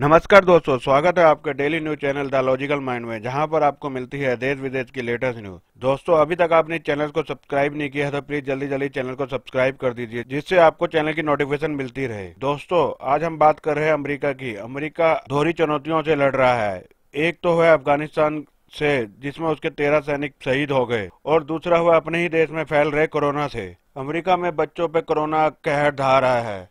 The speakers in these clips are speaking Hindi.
नमस्कार दोस्तों स्वागत है आपका daily news channel the logical mind में जहां पर आपको मिलती है देश विदेश की लेटेस्ट न्यूज दोस्तों अभी तक आपने चैनल को सब्सक्राइब नहीं किया है तो प्लीज जल्दी जल्दी चैनल को सब्सक्राइब कर दीजिए जिससे आपको चैनल की नोटिफिकेशन मिलती रहे दोस्तों आज हम बात कर रहे हैं अमरीका की अमरीका दोहरी चुनौतियों से लड़ रहा है एक तो है अफगानिस्तान से जिसमें उसके तेरह सैनिक शहीद हो गए और दूसरा हुआ अपने ही देश में फैल रहे कोरोना से अमेरिका में बच्चों पे कोरोना कहर धा रहा है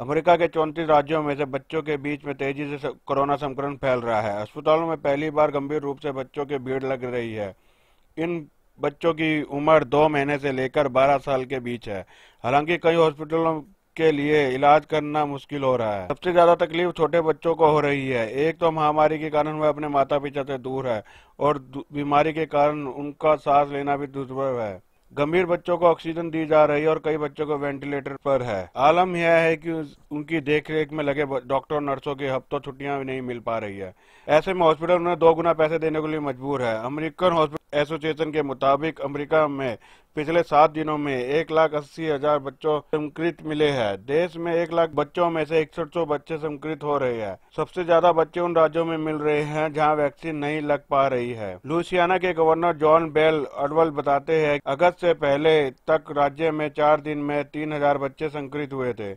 अमेरिका के चौंतीस राज्यों में से बच्चों के बीच में तेजी से कोरोना संक्रमण फैल रहा है अस्पतालों में पहली बार गंभीर रूप से बच्चों की भीड़ लग रही है इन बच्चों की उम्र दो महीने से लेकर बारह साल के बीच है हालांकि कई हॉस्पिटलों के लिए इलाज करना मुश्किल हो रहा है सबसे ज्यादा तकलीफ छोटे बच्चों को हो रही है एक तो महामारी के कारण वह अपने माता पिता से दूर है और बीमारी के कारण उनका सांस लेना भी दुर्भव है गंभीर बच्चों को ऑक्सीजन दी जा रही है और कई बच्चों को वेंटिलेटर पर है आलम यह है कि उनकी देखरेख में लगे डॉक्टर और नर्सों की हफ्तों छुट्टियां नहीं मिल पा रही है ऐसे में हॉस्पिटल उन्हें दो गुना पैसे देने के लिए मजबूर है अमेरिकन हॉस्पिटल एसोसिएशन के मुताबिक अमेरिका में पिछले सात दिनों में एक लाख अस्सी हजार बच्चों संक्रमित मिले हैं देश में एक लाख बच्चों में से इकसठ सौ बच्चे संक्रमित हो रहे हैं सबसे ज्यादा बच्चे उन राज्यों में मिल रहे हैं जहां वैक्सीन नहीं लग पा रही है लुसियाना के गवर्नर जॉन बेल अडवल बताते हैं अगस्त से पहले तक राज्य में चार दिन में तीन हजार बच्चे संक्रमित हुए थे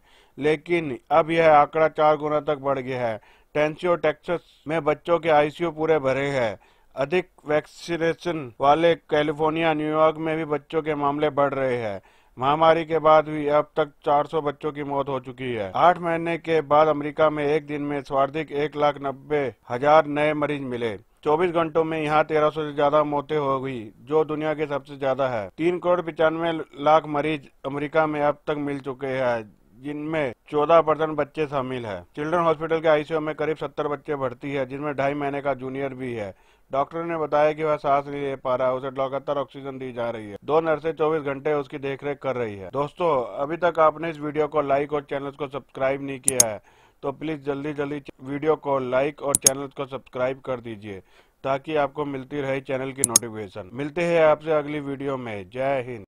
लेकिन अब यह आंकड़ा चार गुना तक बढ़ गया है टेंसियो टेक्स में बच्चों के आईसीयू पूरे भरे हैं अधिक वैक्सीनेशन वाले कैलिफोर्निया न्यूयॉर्क में भी बच्चों के मामले बढ़ रहे हैं महामारी के बाद भी अब तक 400 बच्चों की मौत हो चुकी है आठ महीने के बाद अमेरिका में एक दिन में सर्वाधिक एक लाख नब्बे हजार नए मरीज मिले 24 घंटों में यहाँ 1300 से ज्यादा मौतें हो गई जो दुनिया के सबसे ज्यादा है तीन करोड़ पचानवे लाख मरीज अमेरिका में अब तक मिल चुके हैं जिनमें चौदह परसेंट बच्चे शामिल है चिल्ड्रन हॉस्पिटल के आईसीयू में करीब सत्तर बच्चे भर्ती है जिनमें ढाई महीने का जूनियर भी है डॉक्टर ने बताया कि वह सांस नहीं ले पा रहा है उसे लगातार ऑक्सीजन दी जा रही है दो नर्सें 24 घंटे उसकी देखरेख कर रही है दोस्तों अभी तक आपने इस वीडियो को लाइक और चैनल को सब्सक्राइब नहीं किया है तो प्लीज जल्दी जल्दी वीडियो को लाइक और चैनल को सब्सक्राइब कर दीजिए ताकि आपको मिलती रहे चैनल की नोटिफिकेशन मिलते हैं आपसे अगली वीडियो में जय हिंद